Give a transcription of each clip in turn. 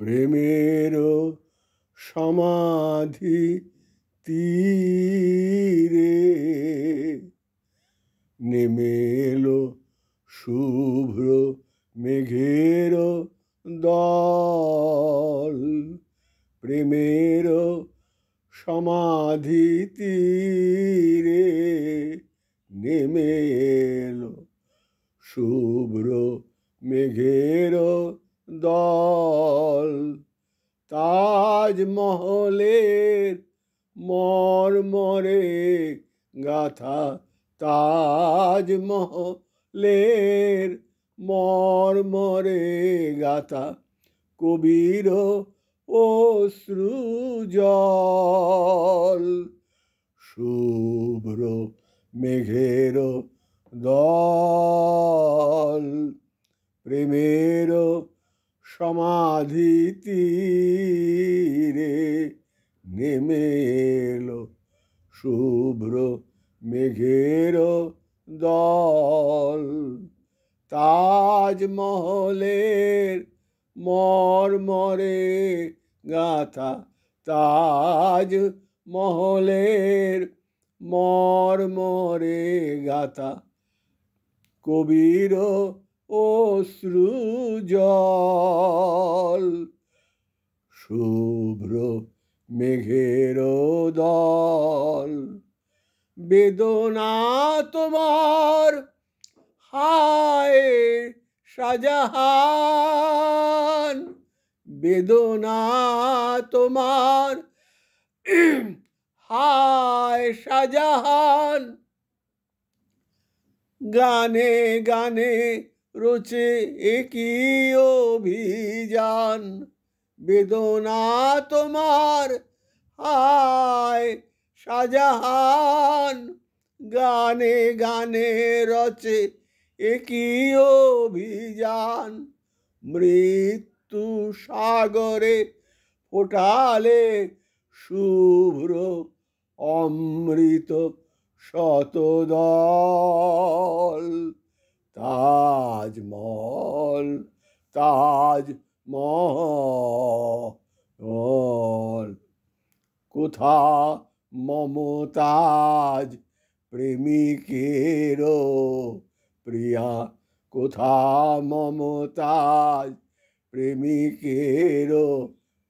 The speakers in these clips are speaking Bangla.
প্রেমের সমাধি তীরে নেমেলো শুভ্র মেঘের দল প্রেমের সমাধি তীরে নেমেলো শুভ্র মেঘের দল তাজমহলের মর্মরে গাথা তাজমহলের মর্মরে গাথা কবির ও সৃজল শুভ্র মেঘের দল প্রেমের সমাধিতি রে নেমে এলো শুভ্র মেঘের দল তাজমহলের মরমরে গাথা তাজ মহলের মরমরে গাথা কবির অশ্রু জল শুভ্র মেঘের দল বেদনা তোমার হায় সাজাহান বেদনা তোমার হায় সাজাহান গানে গানে রোচে একই অভিযান বেদনা তোমার হায় শাহজাহান গানে গানে রচে একই অভিযান মৃত্যু সাগরে ফোটালে শুভ্র অমৃত শতদল তাজমহল তাজমহল কোথা মমতাজ প্রেমিকেরো প্রিয়া কোথা মমতাজ প্রেমিকেরো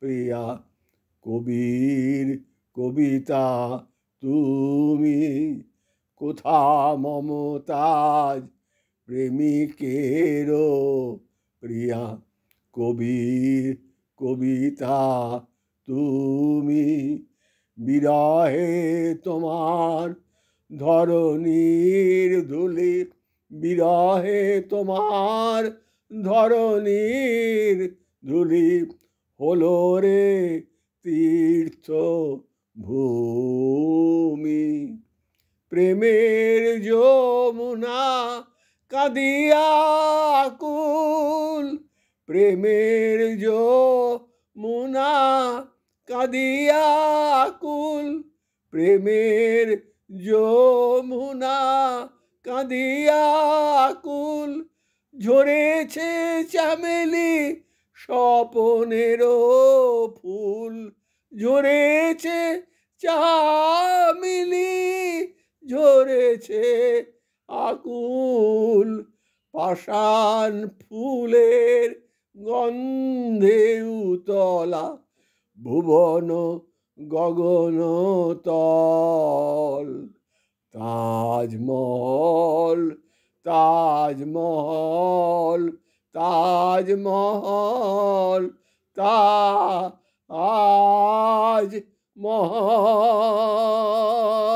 প্রিয়া কবির কবিতা তুমি কোথা মমতাজ প্রেমিকের প্রিয়া কবির কবিতা তুমি বিরহে তোমার ধরণীর ধুলি বিরহে তোমার ধরণীর ধুলি হলো রে তীর্থ ভূমি প্রেমের যমুনা কাঁদিয়া কুল প্রেমের জো মুনা কাঁদিয়া কুল প্রেমের যমুনা কাঁদিয়া কুল ঝরেছে চামেলি স্বপনেরও ফুল ঝরেছে চামিলি ঝরেছে আকুল পাশান ফুলের গন্ধে উতলা ভুবন গগন তল তাজমহল তাজমহল তাজমহল তা আজ মহল